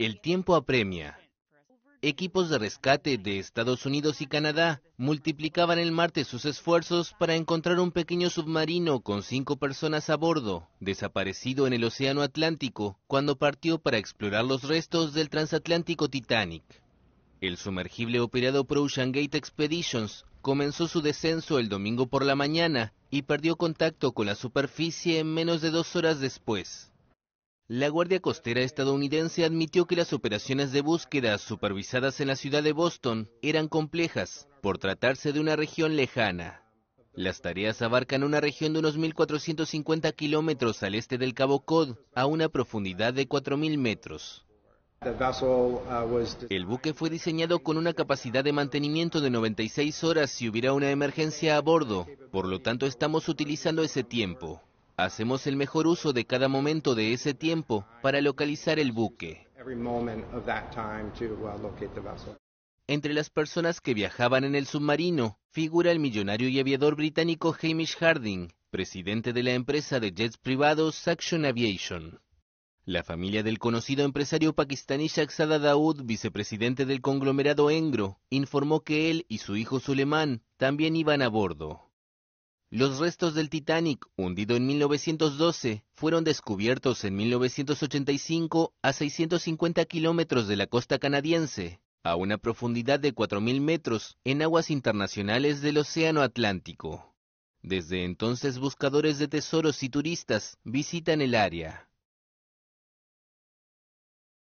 El tiempo apremia. Equipos de rescate de Estados Unidos y Canadá multiplicaban el martes sus esfuerzos para encontrar un pequeño submarino con cinco personas a bordo, desaparecido en el Océano Atlántico, cuando partió para explorar los restos del transatlántico Titanic. El sumergible operado por Gate Expeditions comenzó su descenso el domingo por la mañana y perdió contacto con la superficie menos de dos horas después. La Guardia Costera estadounidense admitió que las operaciones de búsqueda supervisadas en la ciudad de Boston eran complejas por tratarse de una región lejana. Las tareas abarcan una región de unos 1.450 kilómetros al este del Cabo Cod a una profundidad de 4.000 metros. El buque fue diseñado con una capacidad de mantenimiento de 96 horas si hubiera una emergencia a bordo, por lo tanto estamos utilizando ese tiempo. Hacemos el mejor uso de cada momento de ese tiempo para localizar el buque. Uh, Entre las personas que viajaban en el submarino figura el millonario y aviador británico Hamish Harding, presidente de la empresa de jets privados Action Aviation. La familia del conocido empresario pakistaní Shahzada Daoud, vicepresidente del conglomerado Engro, informó que él y su hijo Suleiman también iban a bordo. Los restos del Titanic, hundido en 1912, fueron descubiertos en 1985 a 650 kilómetros de la costa canadiense, a una profundidad de 4.000 metros en aguas internacionales del Océano Atlántico. Desde entonces buscadores de tesoros y turistas visitan el área.